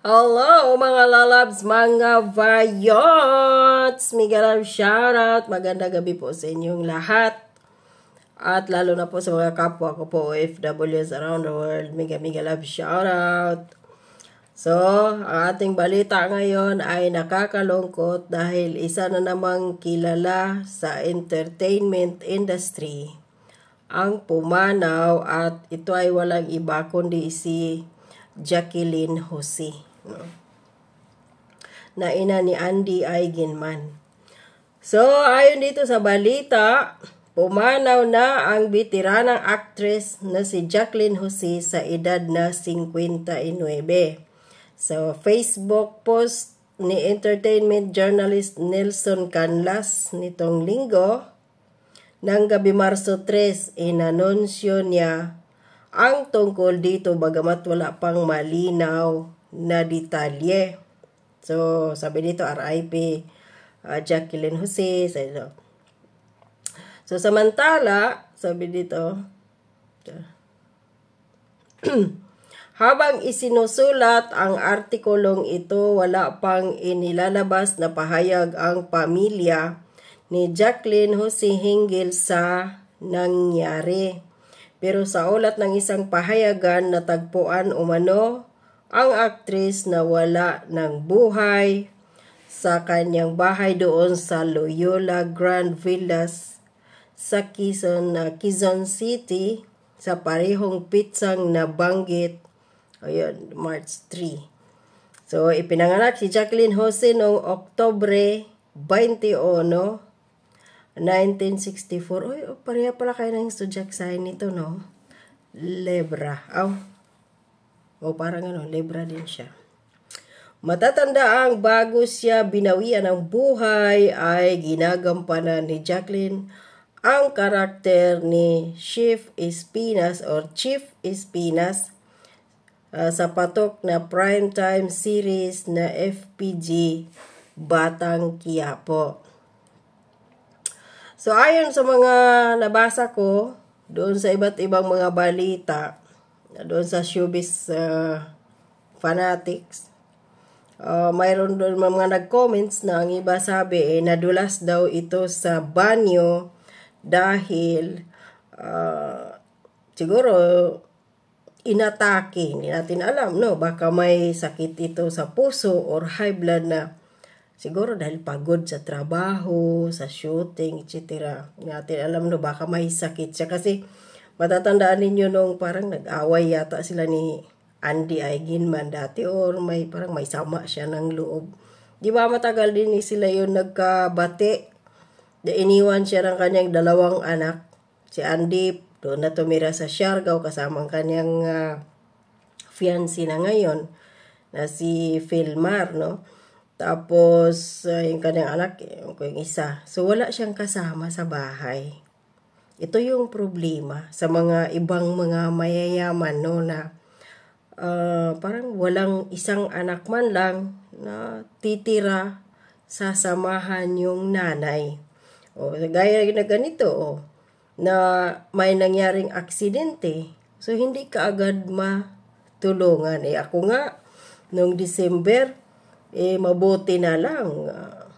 Hello mga lalabs, mga vayots! Mega love shoutout! Maganda gabi po sa inyong lahat. At lalo na po sa mga kapwa ko po OFWs around the world. Mega mega love shoutout! So, ang ating balita ngayon ay nakakalungkot dahil isa na namang kilala sa entertainment industry ang pumanaw at ito ay walang iba kundi si Jacqueline Jose na ina ni Andy Eigenman. So, ayon dito sa balita, pumanaw na ang bitiranang actress na si Jacqueline Jose sa edad na 59. Sa so, Facebook post ni entertainment journalist Nelson Canlas nitong linggo, ng gabi Marso 3, inanunsyo niya ang tungkol dito bagamat wala pang malinaw na detalye. So, sabi dito, RIP, uh, Jacqueline Jose, sa So, samantala, sabi dito, Habang isinusulat ang artikulong ito, wala pang inilalabas na pahayag ang pamilya ni Jacqueline Jose Hingil sa nangyari. Pero sa ulat ng isang pahayagan na tagpuan umano ang aktres na wala ng buhay sa kanyang bahay doon sa Loyola Grand Villas sa Quezon, uh, Quezon City sa parehong pitsang nabanggit ayun, March 3. So, ipinanganak si Jacqueline Jose noong Oktobre 21, 1964. Uy, pareha pala kayo ng sign nito, no? Lebra. Oh, o parang ano, Libra din siya. Matatanda ang bago siya binawian ng buhay ay ginagampanan ni Jacqueline ang karakter ni Chief Espinas or Chief Espinas uh, sa patok na primetime series na FPG Batang Kiapo. So ayon sa mga nabasa ko doon sa iba't ibang mga balita, doon sa showbiz uh, fanatics. Uh, mayroon doon mga nag-comments na ang iba sabi eh, nadulas daw ito sa banyo dahil uh, siguro inatake. Hindi natin alam, no? Baka may sakit ito sa puso or high blood na siguro dahil pagod sa trabaho, sa shooting, etc. Hindi natin alam, no? Baka may sakit siya kasi matatandaan ninyo nung parang nag-away yata sila ni Andy Aiginman dati or may parang may sama siya ng loob. Di ba matagal din eh sila yun nagkabati? Da iniwan siya ng kanyang dalawang anak. Si Andy doon na tumira sa Siargao kasama kanyang uh, fiancé na ngayon na si Philmar, no? Tapos, uh, yung kanyang anak, yung isa. So, wala siyang kasama sa bahay. Ito yung problema sa mga ibang mga mayayaman no na uh, parang walang isang anak man lang na titira sa samahan yung nanay. O gaya na ganito o na may nangyaring aksidente. So hindi ka agad matulungan. Eh ako nga noong December eh mabuti na lang uh,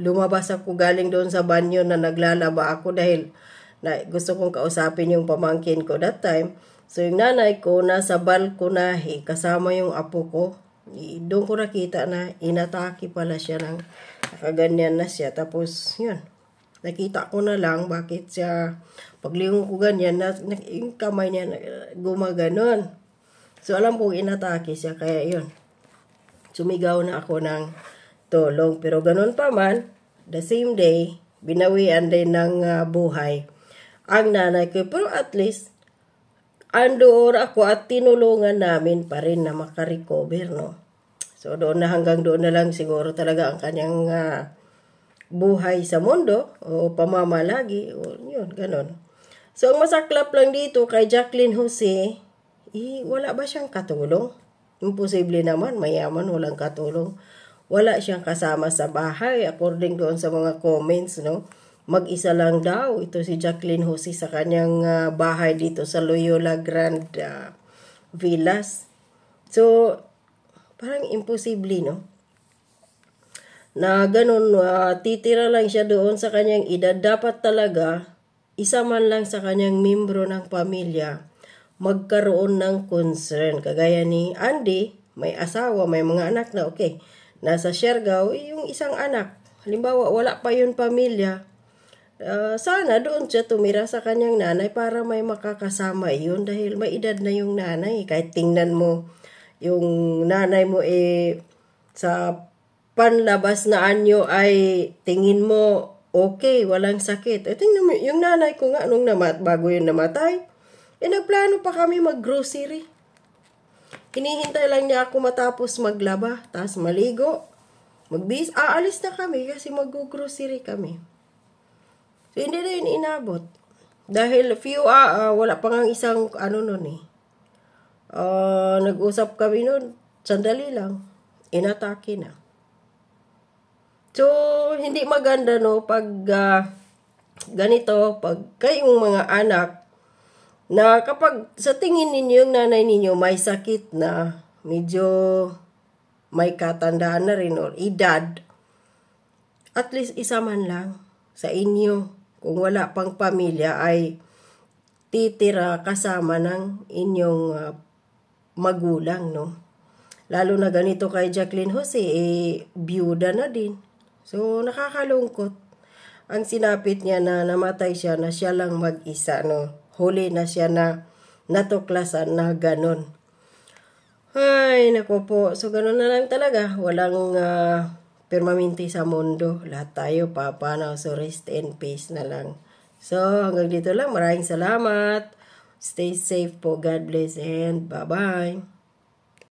lumabas ako galing doon sa banyo na naglalaba ako dahil na gusto kong kausapin yung pamangkin ko that time. So, yung nanay ko, nasa balko na, eh, kasama yung apo ko. Doon ko nakita na inatake pala siya ng kaganyan na siya. Tapos, yun, nakita ko na lang bakit siya paglingon ko ganyan na, na yung kamay niya na, gumaganon so alam ko inatake siya kaya yun sumigaw na ako ng tolong. pero ganun pa man the same day binawian din ng uh, buhay ang nanay ko. Pero at least, andoor ako at tinulungan namin pa rin na makarecover, no? So, doon na hanggang doon na lang siguro talaga ang kanyang uh, buhay sa mundo o pamamalagi o yun, ganun. So, ang masaklap lang dito kay Jacqueline Jose, eh, wala ba siyang katulong? Imposible naman, mayaman, walang katulong. Wala siyang kasama sa bahay according doon sa mga comments, no? mag-isa lang daw. Ito si Jacqueline Jose sa kanyang uh, bahay dito sa Loyola Grand uh, ah, Villas. So, parang imposible, no? Na ganun, uh, titira lang siya doon sa kanyang edad. Dapat talaga, isa man lang sa kanyang membro ng pamilya, magkaroon ng concern. Kagaya ni Andy, may asawa, may mga anak na, okay, nasa Siargao, eh, yung isang anak. Halimbawa, wala pa yun pamilya, uh, sana doon siya tumira sa kanyang nanay para may makakasama yun dahil may edad na yung nanay. Kahit tingnan mo yung nanay mo eh sa panlabas na anyo ay tingin mo okay, walang sakit. Eh, tingnan mo, yung nanay ko nga nung namat, bago yun namatay, eh nagplano pa kami mag maggrocery. Hinihintay lang niya ako matapos maglaba, tapos maligo, magbis, aalis na kami kasi mag-grocery kami. So, hindi na yun inabot. Dahil few, uh, uh, wala pang nga isang ano nun eh. Uh, nag-usap kami nun, sandali lang, inatake na. So, hindi maganda no pag uh, ganito, pag kayong mga anak, na kapag sa tingin ninyo yung nanay ninyo may sakit na, medyo may katandaan na rin or edad, at least isa man lang sa inyo kung wala pang pamilya ay titira kasama ng inyong uh, magulang, no? Lalo na ganito kay Jacqueline Jose, eh, byuda na din. So, nakakalungkot. Ang sinapit niya na namatay siya na siya lang mag-isa, no? Huli na siya na natuklasan na ganon. Ay, nako po. So, ganon na lang talaga. Walang uh, permanente sa mundo. Lahat tayo papanaw. So, rest and peace na lang. So, hanggang dito lang. Maraming salamat. Stay safe po. God bless and bye-bye.